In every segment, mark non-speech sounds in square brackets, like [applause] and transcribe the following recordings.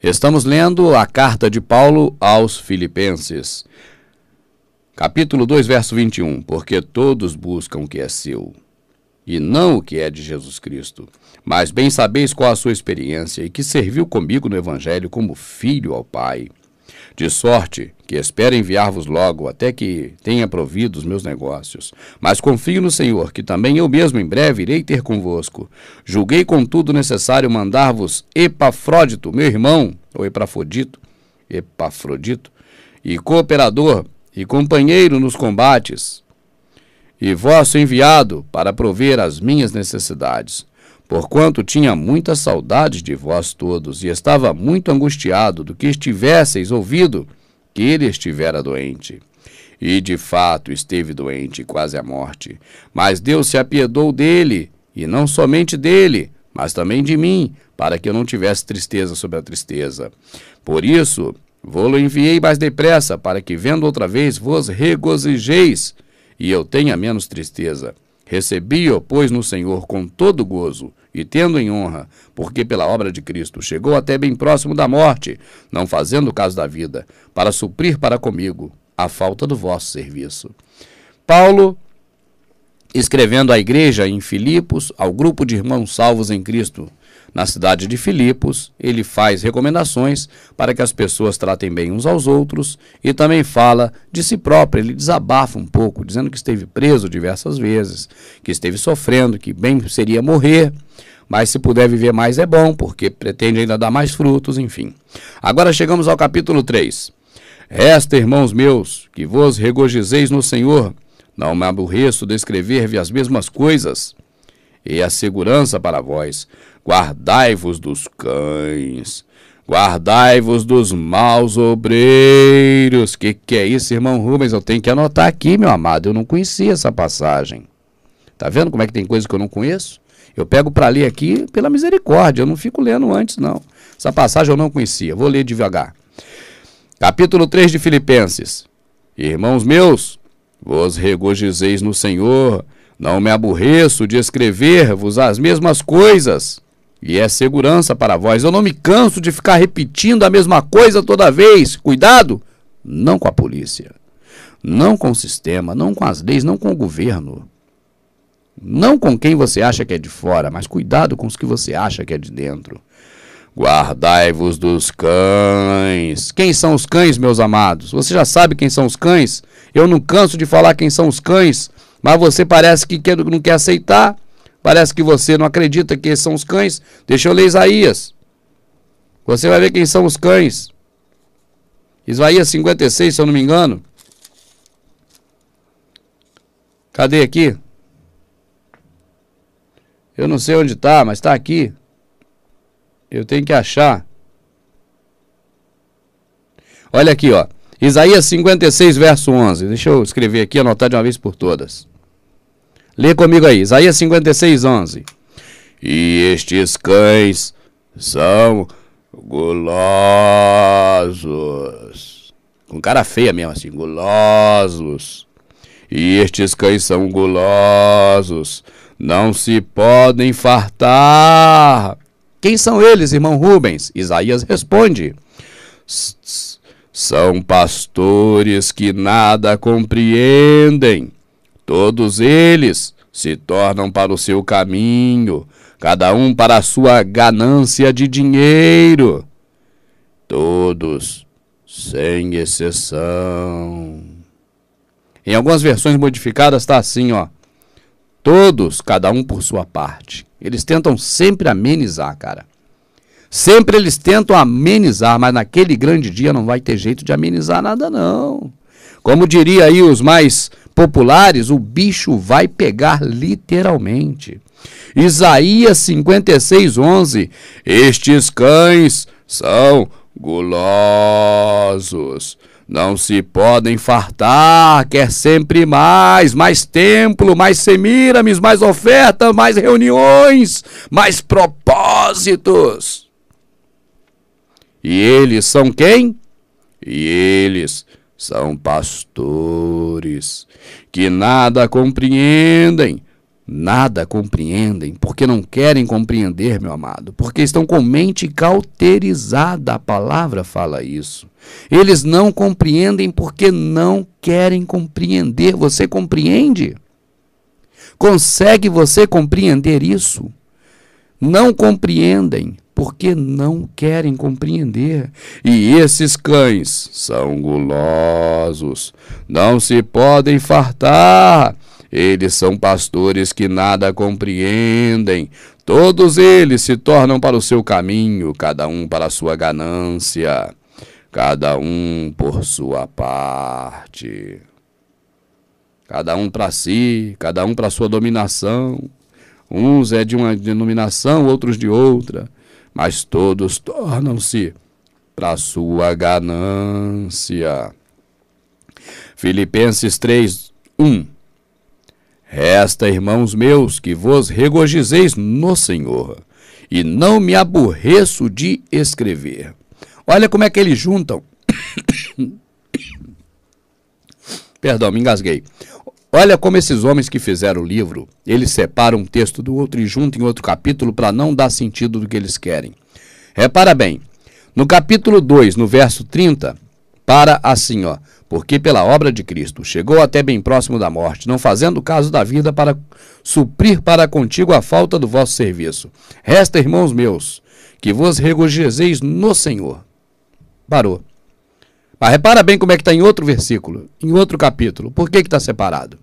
Estamos lendo a carta de Paulo aos Filipenses, capítulo 2, verso 21. Porque todos buscam o que é seu, e não o que é de Jesus Cristo. Mas bem sabeis qual a sua experiência, e que serviu comigo no Evangelho como filho ao Pai, de sorte que espero enviar-vos logo, até que tenha provido os meus negócios. Mas confio no Senhor, que também eu mesmo em breve irei ter convosco. Julguei, contudo, necessário mandar-vos Epafrodito, meu irmão, ou Epafrodito, Epafrodito, e cooperador e companheiro nos combates, e vosso enviado para prover as minhas necessidades porquanto tinha muita saudade de vós todos e estava muito angustiado do que estivesseis ouvido que ele estivera doente. E de fato esteve doente, quase à morte. Mas Deus se apiedou dele, e não somente dele, mas também de mim, para que eu não tivesse tristeza sobre a tristeza. Por isso, vou-lo enviei mais depressa, para que, vendo outra vez, vos regozijeis, e eu tenha menos tristeza. Recebi-o, pois, no Senhor com todo gozo, e tendo em honra, porque pela obra de Cristo chegou até bem próximo da morte, não fazendo caso da vida, para suprir para comigo a falta do vosso serviço. Paulo, escrevendo à igreja em Filipos, ao grupo de irmãos salvos em Cristo, na cidade de Filipos, ele faz recomendações para que as pessoas tratem bem uns aos outros e também fala de si próprio. Ele desabafa um pouco, dizendo que esteve preso diversas vezes, que esteve sofrendo, que bem seria morrer, mas se puder viver mais é bom, porque pretende ainda dar mais frutos, enfim. Agora chegamos ao capítulo 3. Resta, irmãos meus, que vos regozijeis no Senhor. Não me aborreço de escrever-vos as mesmas coisas. E a segurança para vós. Guardai-vos dos cães. Guardai-vos dos maus obreiros. Que que é isso, irmão Rubens? Eu tenho que anotar aqui, meu amado. Eu não conhecia essa passagem. Tá vendo como é que tem coisa que eu não conheço? Eu pego para ler aqui pela misericórdia, eu não fico lendo antes, não. Essa passagem eu não conhecia, vou ler devagar. Capítulo 3 de Filipenses. Irmãos meus, vos regozijeis no Senhor, não me aborreço de escrever-vos as mesmas coisas, e é segurança para vós. Eu não me canso de ficar repetindo a mesma coisa toda vez. Cuidado, não com a polícia, não com o sistema, não com as leis, não com o governo. Não com quem você acha que é de fora, mas cuidado com os que você acha que é de dentro. Guardai-vos dos cães. Quem são os cães, meus amados? Você já sabe quem são os cães? Eu não canso de falar quem são os cães, mas você parece que quer, não quer aceitar. Parece que você não acredita que são os cães. Deixa eu ler Isaías. Você vai ver quem são os cães. Isaías 56, se eu não me engano. Cadê aqui? Eu não sei onde está, mas está aqui. Eu tenho que achar. Olha aqui, ó. Isaías 56, verso 11. Deixa eu escrever aqui, anotar de uma vez por todas. Lê comigo aí. Isaías 56, 11. E estes cães são gulosos. Com cara feia mesmo assim, gulosos. E estes cães são gulosos não se podem fartar. Quem são eles, irmão Rubens? Isaías responde: São pastores que nada compreendem. Todos eles se tornam para o seu caminho, cada um para a sua ganância de dinheiro. Todos, sem exceção. Em algumas versões modificadas está assim, ó. Todos, cada um por sua parte. Eles tentam sempre amenizar, cara. Sempre eles tentam amenizar, mas naquele grande dia não vai ter jeito de amenizar nada, não. Como diria aí os mais populares, o bicho vai pegar literalmente. Isaías 56, 11. Estes cães são gulosos não se podem fartar, quer sempre mais, mais templo, mais semiramis, mais oferta, mais reuniões, mais propósitos. E eles são quem? E eles são pastores que nada compreendem, Nada compreendem, porque não querem compreender, meu amado, porque estão com mente cauterizada. A palavra fala isso. Eles não compreendem porque não querem compreender. Você compreende? Consegue você compreender isso? Não compreendem porque não querem compreender. E esses cães são gulosos, não se podem fartar eles são pastores que nada compreendem. Todos eles se tornam para o seu caminho, cada um para a sua ganância, cada um por sua parte. Cada um para si, cada um para sua dominação. Uns é de uma denominação, outros de outra, mas todos tornam-se para sua ganância. Filipenses 3, 1. Resta, irmãos meus, que vos regozijeis no Senhor, e não me aborreço de escrever. Olha como é que eles juntam. [coughs] Perdão, me engasguei. Olha como esses homens que fizeram o livro, eles separam um texto do outro e juntam em outro capítulo para não dar sentido do que eles querem. Repara bem, no capítulo 2, no verso 30, para assim, ó porque pela obra de Cristo chegou até bem próximo da morte, não fazendo caso da vida para suprir para contigo a falta do vosso serviço. Resta, irmãos meus, que vos regozijeis no Senhor. Parou. Mas repara bem como é que está em outro versículo, em outro capítulo. Por que está separado?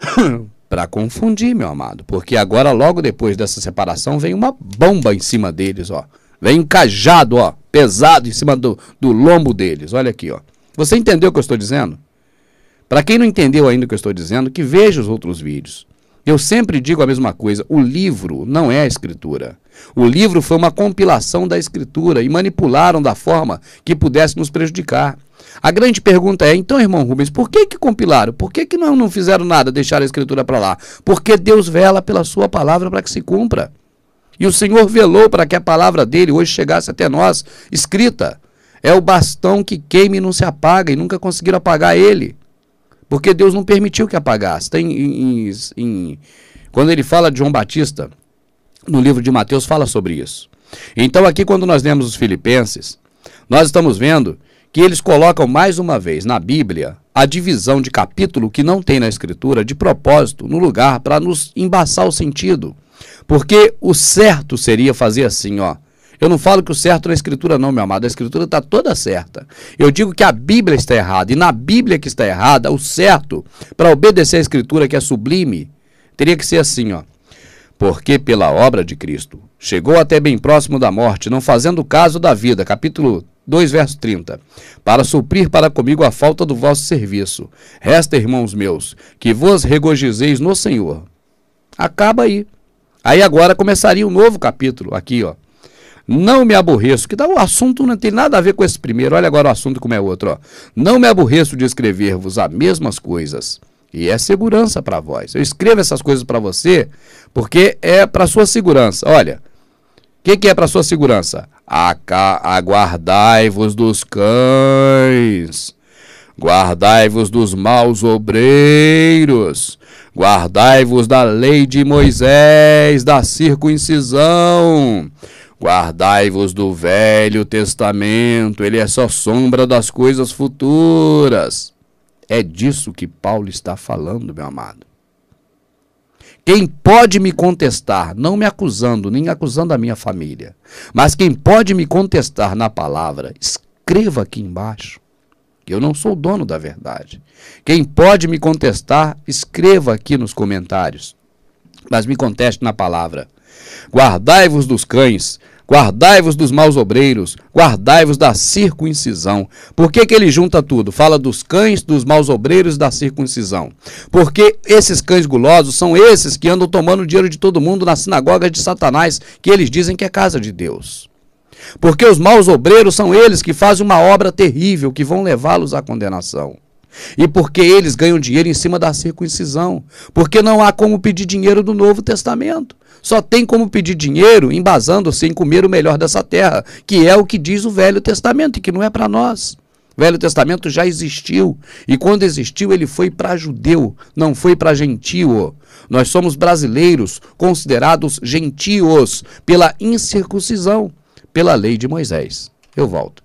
[coughs] para confundir, meu amado, porque agora, logo depois dessa separação, vem uma bomba em cima deles, ó. Vem um cajado, ó, pesado em cima do, do lombo deles. Olha aqui, ó. Você entendeu o que eu estou dizendo? Para quem não entendeu ainda o que eu estou dizendo, que veja os outros vídeos. Eu sempre digo a mesma coisa: o livro não é a escritura. O livro foi uma compilação da escritura e manipularam da forma que pudesse nos prejudicar. A grande pergunta é: então, irmão Rubens, por que, que compilaram? Por que, que não, não fizeram nada, deixaram a escritura para lá? Porque Deus vela pela sua palavra para que se cumpra. E o Senhor velou para que a palavra dele hoje chegasse até nós, escrita. É o bastão que queima e não se apaga, e nunca conseguiram apagar ele. Porque Deus não permitiu que apagasse. Tem, em, em, em, quando ele fala de João Batista, no livro de Mateus, fala sobre isso. Então, aqui, quando nós lemos os Filipenses, nós estamos vendo que eles colocam mais uma vez na Bíblia a divisão de capítulo que não tem na Escritura de propósito no lugar para nos embaçar o sentido. Porque o certo seria fazer assim, ó. Eu não falo que o certo na é escritura não, meu amado. A escritura está toda certa. Eu digo que a Bíblia está errada. E na Bíblia que está errada, o certo, para obedecer a escritura que é sublime, teria que ser assim, ó. Porque pela obra de Cristo chegou até bem próximo da morte, não fazendo caso da vida. Capítulo 2, verso 30. Para suprir para comigo a falta do vosso serviço. Resta, irmãos meus, que vos regozijeis no Senhor. Acaba aí. Aí agora começaria um novo capítulo aqui, ó. Não me aborreço, que o assunto não tem nada a ver com esse primeiro. Olha agora o assunto como é outro. Ó. Não me aborreço de escrever-vos as mesmas coisas. E é segurança para vós. Eu escrevo essas coisas para você porque é para sua segurança. Olha, o que, que, é para sua segurança? Aguardai-vos dos cães, guardai-vos dos maus obreiros, guardai-vos da lei de Moisés, da circuncisão, Guardai-vos do Velho Testamento, ele é só sombra das coisas futuras. É disso que Paulo está falando, meu amado. Quem pode me contestar, não me acusando, nem acusando a minha família, mas quem pode me contestar na palavra, escreva aqui embaixo. Eu não sou dono da verdade. Quem pode me contestar, escreva aqui nos comentários. Mas me conteste na palavra. Guardai-vos dos cães, Guardai-vos dos maus obreiros, guardai-vos da circuncisão. Por que, que ele junta tudo? Fala dos cães, dos maus obreiros da circuncisão. Porque esses cães gulosos são esses que andam tomando dinheiro de todo mundo nas sinagogas de Satanás, que eles dizem que é casa de Deus. Porque os maus obreiros são eles que fazem uma obra terrível que vão levá-los à condenação. E porque eles ganham dinheiro em cima da circuncisão, porque não há como pedir dinheiro do Novo Testamento só tem como pedir dinheiro embasando-se em comer o melhor dessa terra, que é o que diz o Velho Testamento e que não é para nós. O Velho Testamento já existiu e quando existiu ele foi para judeu, não foi para gentio. Nós somos brasileiros, considerados gentios pela incircuncisão, pela lei de Moisés. Eu volto.